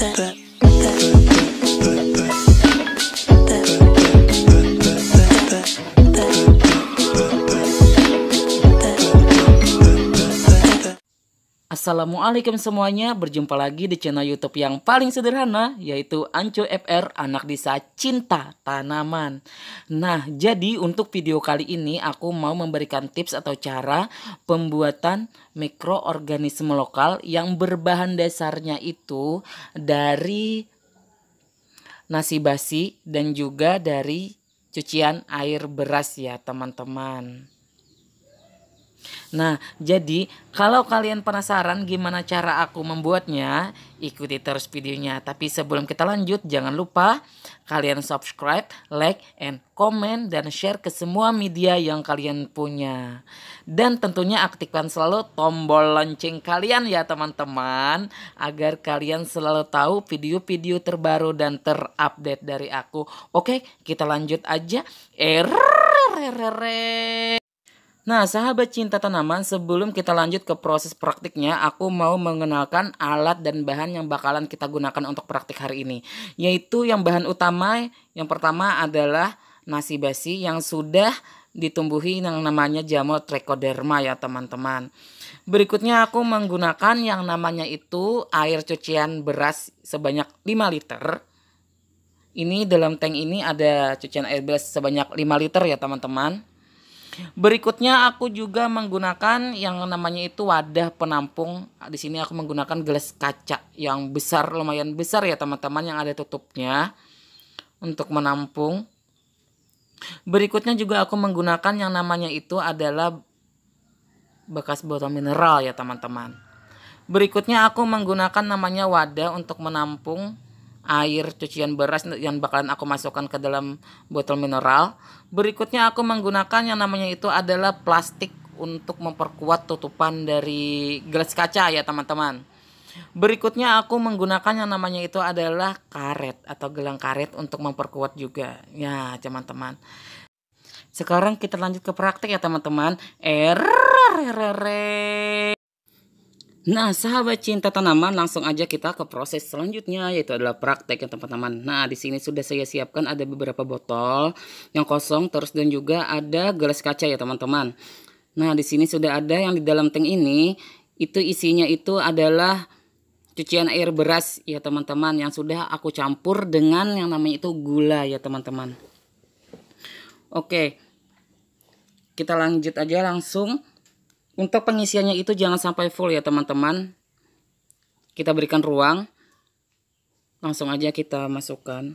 that. Assalamualaikum semuanya, berjumpa lagi di channel YouTube yang paling sederhana yaitu Anco FR Anak Desa Cinta Tanaman. Nah, jadi untuk video kali ini aku mau memberikan tips atau cara pembuatan mikroorganisme lokal yang berbahan dasarnya itu dari nasi basi dan juga dari cucian air beras ya, teman-teman. Nah, jadi kalau kalian penasaran gimana cara aku membuatnya, ikuti terus videonya. Tapi sebelum kita lanjut, jangan lupa kalian subscribe, like, and comment, dan share ke semua media yang kalian punya. Dan tentunya aktifkan selalu tombol lonceng kalian ya teman-teman, agar kalian selalu tahu video-video terbaru dan terupdate dari aku. Oke, kita lanjut aja. Eh, Nah, sahabat cinta tanaman, sebelum kita lanjut ke proses praktiknya, aku mau mengenalkan alat dan bahan yang bakalan kita gunakan untuk praktik hari ini. Yaitu yang bahan utama, yang pertama adalah nasi basi yang sudah ditumbuhi yang namanya jamur trichoderma ya teman-teman. Berikutnya aku menggunakan yang namanya itu air cucian beras sebanyak 5 liter. Ini dalam tank ini ada cucian air beras sebanyak 5 liter ya teman-teman. Berikutnya aku juga menggunakan yang namanya itu wadah penampung. Di sini aku menggunakan gelas kaca yang besar lumayan besar ya teman-teman yang ada tutupnya untuk menampung. Berikutnya juga aku menggunakan yang namanya itu adalah bekas botol mineral ya teman-teman. Berikutnya aku menggunakan namanya wadah untuk menampung air cucian beras yang bakalan aku masukkan ke dalam botol mineral. Berikutnya aku menggunakan yang namanya itu adalah plastik untuk memperkuat tutupan dari gelas kaca ya teman-teman. Berikutnya aku menggunakan yang namanya itu adalah karet atau gelang karet untuk memperkuat juga. Ya, teman-teman. Sekarang kita lanjut ke praktek ya, teman-teman. Error. Nah, sahabat cinta tanaman, langsung aja kita ke proses selanjutnya yaitu adalah praktek ya teman-teman. Nah, di sini sudah saya siapkan ada beberapa botol yang kosong terus dan juga ada gelas kaca ya teman-teman. Nah, di sini sudah ada yang di dalam tank ini itu isinya itu adalah cucian air beras ya teman-teman yang sudah aku campur dengan yang namanya itu gula ya teman-teman. Oke. Kita lanjut aja langsung untuk pengisiannya itu jangan sampai full ya teman-teman. Kita berikan ruang. Langsung aja kita masukkan.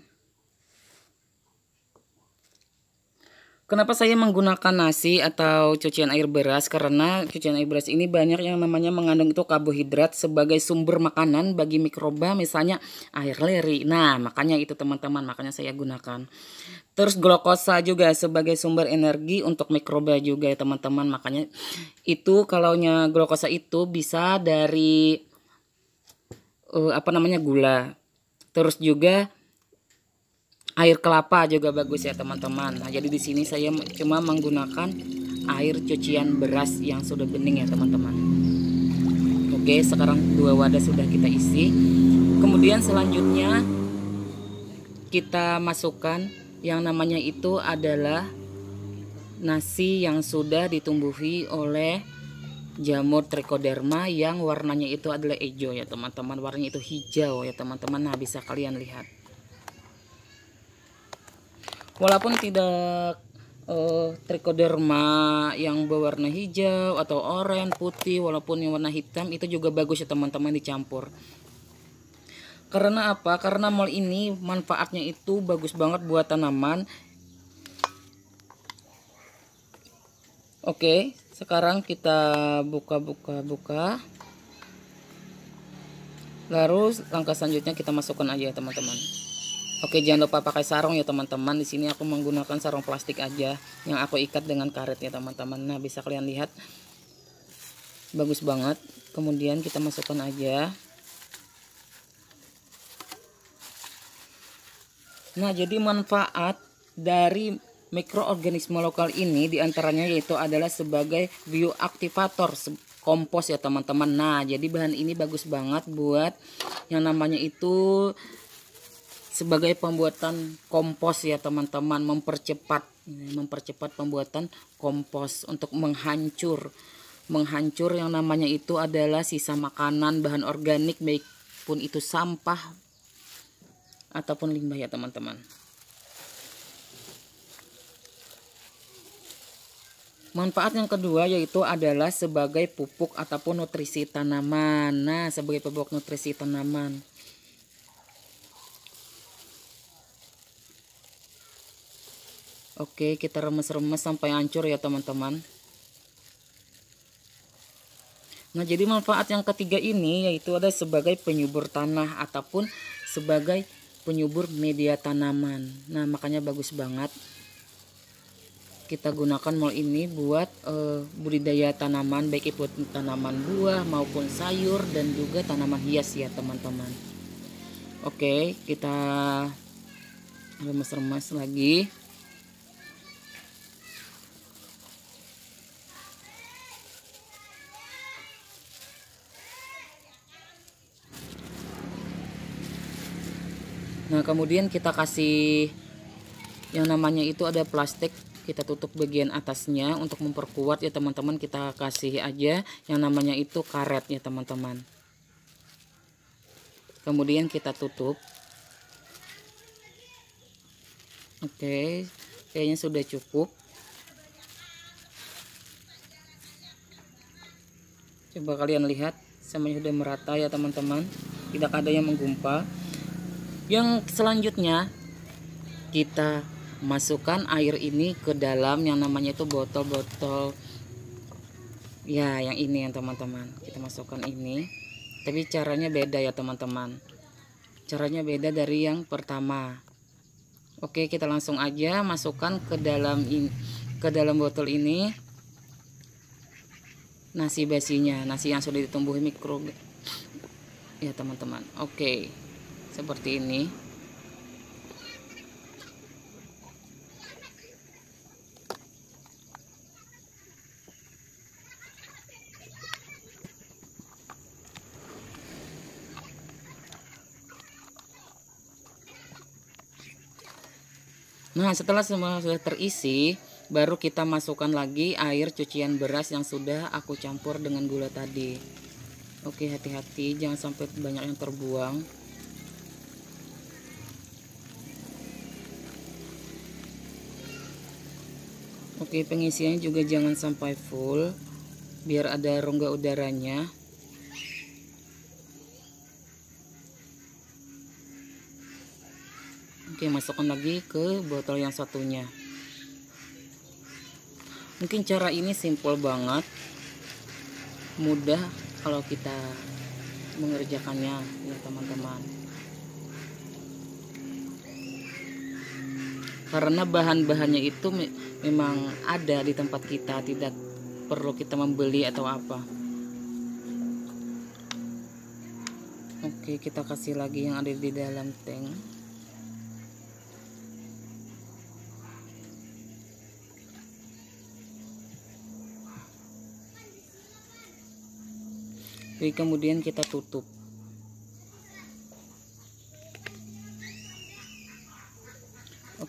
Kenapa saya menggunakan nasi atau cucian air beras? Karena cucian air beras ini banyak yang namanya mengandung itu karbohidrat sebagai sumber makanan bagi mikroba misalnya air leri. Nah, makanya itu teman-teman, makanya saya gunakan. Terus glukosa juga sebagai sumber energi untuk mikroba juga ya teman-teman. Makanya itu kalau glukosa itu bisa dari uh, apa namanya gula. Terus juga air kelapa juga bagus ya teman-teman. Nah, jadi di sini saya cuma menggunakan air cucian beras yang sudah bening ya teman-teman. Oke, sekarang dua wadah sudah kita isi. Kemudian selanjutnya kita masukkan yang namanya itu adalah nasi yang sudah ditumbuhi oleh jamur trichoderma yang warnanya itu adalah hijau ya teman-teman. Warnanya itu hijau ya teman-teman. Nah, bisa kalian lihat walaupun tidak uh, trichoderma yang berwarna hijau atau oranye putih walaupun yang warna hitam itu juga bagus ya teman-teman dicampur karena apa karena mol ini manfaatnya itu bagus banget buat tanaman oke sekarang kita buka-buka-buka lalu langkah selanjutnya kita masukkan aja teman-teman Oke, jangan lupa pakai sarung ya teman-teman. Di sini aku menggunakan sarung plastik aja yang aku ikat dengan karet ya teman-teman. Nah, bisa kalian lihat bagus banget. Kemudian kita masukkan aja. Nah, jadi manfaat dari mikroorganisme lokal ini diantaranya yaitu adalah sebagai bioaktivator kompos ya teman-teman. Nah, jadi bahan ini bagus banget buat yang namanya itu sebagai pembuatan kompos ya teman-teman mempercepat mempercepat pembuatan kompos untuk menghancur menghancur yang namanya itu adalah sisa makanan bahan organik baik pun itu sampah ataupun limbah ya teman-teman Manfaat yang kedua yaitu adalah sebagai pupuk ataupun nutrisi tanaman. Nah, sebagai pupuk nutrisi tanaman. Oke, kita remes-remes sampai hancur ya teman-teman. Nah, jadi manfaat yang ketiga ini yaitu ada sebagai penyubur tanah ataupun sebagai penyubur media tanaman. Nah, makanya bagus banget kita gunakan mal ini buat e, budidaya tanaman baik itu tanaman buah maupun sayur dan juga tanaman hias ya teman-teman. Oke, kita remes-remes lagi. Nah kemudian kita kasih yang namanya itu ada plastik kita tutup bagian atasnya untuk memperkuat ya teman-teman kita kasih aja yang namanya itu karet ya teman-teman kemudian kita tutup oke kayaknya sudah cukup coba kalian lihat semuanya sudah merata ya teman-teman tidak ada yang menggumpal yang selanjutnya kita masukkan air ini ke dalam yang namanya itu botol-botol ya yang ini yang teman-teman kita masukkan ini tapi caranya beda ya teman-teman caranya beda dari yang pertama oke kita langsung aja masukkan ke dalam in, ke dalam botol ini nasi basinya nasi yang sudah ditumbuhi mikro ya teman-teman oke seperti ini Nah setelah semua sudah terisi Baru kita masukkan lagi air cucian beras yang sudah aku campur dengan gula tadi Oke hati-hati jangan sampai banyak yang terbuang Oke, pengisiannya juga jangan sampai full biar ada rongga udaranya. Oke, masukkan lagi ke botol yang satunya. Mungkin cara ini simpel banget. Mudah kalau kita mengerjakannya ya teman-teman. karena bahan-bahannya itu memang ada di tempat kita tidak perlu kita membeli atau apa oke kita kasih lagi yang ada di dalam tank Jadi kemudian kita tutup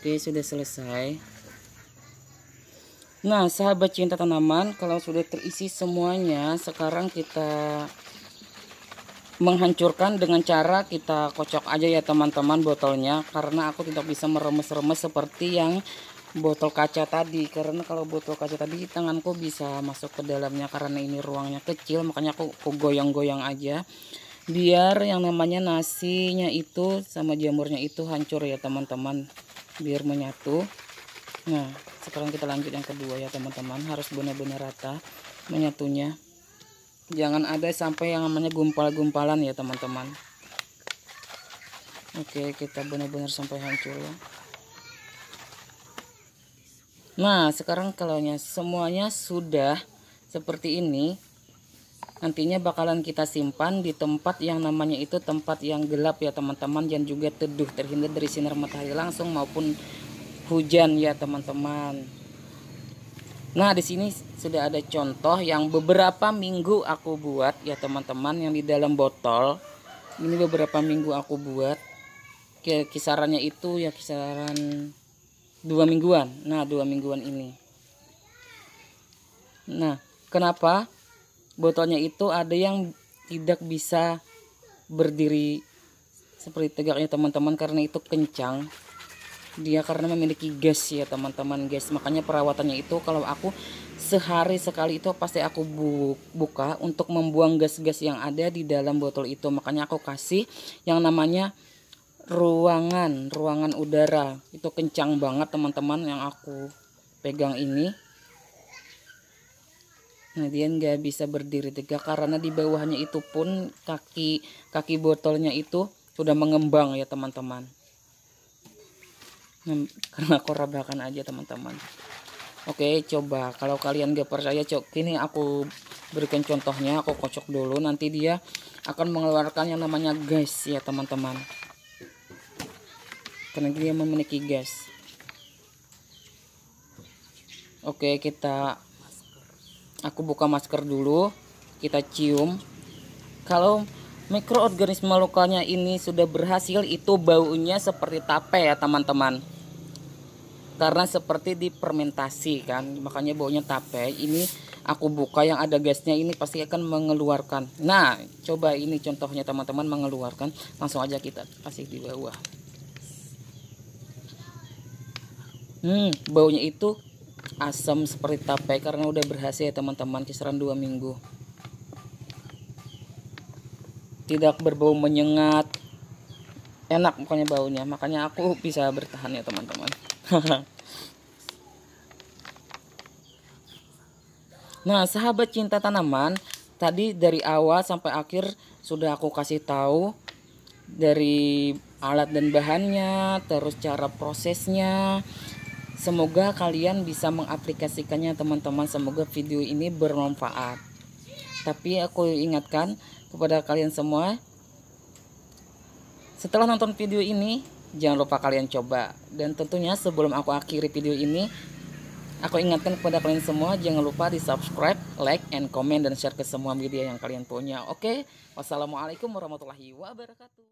Oke, sudah selesai. Nah, sahabat cinta tanaman, kalau sudah terisi semuanya, sekarang kita menghancurkan dengan cara kita kocok aja ya teman-teman botolnya karena aku tidak bisa meremes-remes seperti yang botol kaca tadi karena kalau botol kaca tadi tanganku bisa masuk ke dalamnya karena ini ruangnya kecil makanya aku, goyang-goyang aja biar yang namanya nasinya itu sama jamurnya itu hancur ya teman-teman biar menyatu nah sekarang kita lanjut yang kedua ya teman-teman harus benar-benar rata menyatunya jangan ada sampai yang namanya gumpal-gumpalan ya teman-teman oke kita benar-benar sampai hancur ya nah sekarang kalau semuanya sudah seperti ini nantinya bakalan kita simpan di tempat yang namanya itu tempat yang gelap ya teman-teman dan juga teduh terhindar dari sinar matahari langsung maupun hujan ya teman-teman nah di sini sudah ada contoh yang beberapa minggu aku buat ya teman-teman yang di dalam botol ini beberapa minggu aku buat kisarannya itu ya kisaran dua mingguan nah dua mingguan ini nah kenapa botolnya itu ada yang tidak bisa berdiri seperti tegaknya teman-teman karena itu kencang dia karena memiliki gas ya teman-teman gas makanya perawatannya itu kalau aku sehari sekali itu pasti aku bu buka untuk membuang gas-gas yang ada di dalam botol itu makanya aku kasih yang namanya ruangan ruangan udara itu kencang banget teman-teman yang aku pegang ini Nah, dia nggak bisa berdiri tegak karena di bawahnya itu pun kaki kaki botolnya itu sudah mengembang ya teman-teman. Nah, karena korabakan aja teman-teman. Oke, coba kalau kalian nggak percaya, cok ini aku berikan contohnya, aku kocok dulu nanti dia akan mengeluarkan yang namanya gas ya teman-teman. Karena dia memiliki gas. Oke, kita aku buka masker dulu kita cium kalau mikroorganisme lokalnya ini sudah berhasil itu baunya seperti tape ya teman-teman karena seperti dipermentasi kan makanya baunya tape ini aku buka yang ada gasnya ini pasti akan mengeluarkan nah coba ini contohnya teman-teman mengeluarkan langsung aja kita kasih di bawah hmm baunya itu asam seperti tape karena udah berhasil ya teman-teman kisaran dua minggu tidak berbau menyengat enak pokoknya baunya makanya aku bisa bertahan ya teman-teman nah sahabat cinta tanaman tadi dari awal sampai akhir sudah aku kasih tahu dari alat dan bahannya terus cara prosesnya Semoga kalian bisa mengaplikasikannya teman-teman. Semoga video ini bermanfaat. Tapi aku ingatkan kepada kalian semua. Setelah nonton video ini, jangan lupa kalian coba. Dan tentunya sebelum aku akhiri video ini, aku ingatkan kepada kalian semua jangan lupa di subscribe, like, and comment dan share ke semua media yang kalian punya. Oke, wassalamualaikum warahmatullahi wabarakatuh.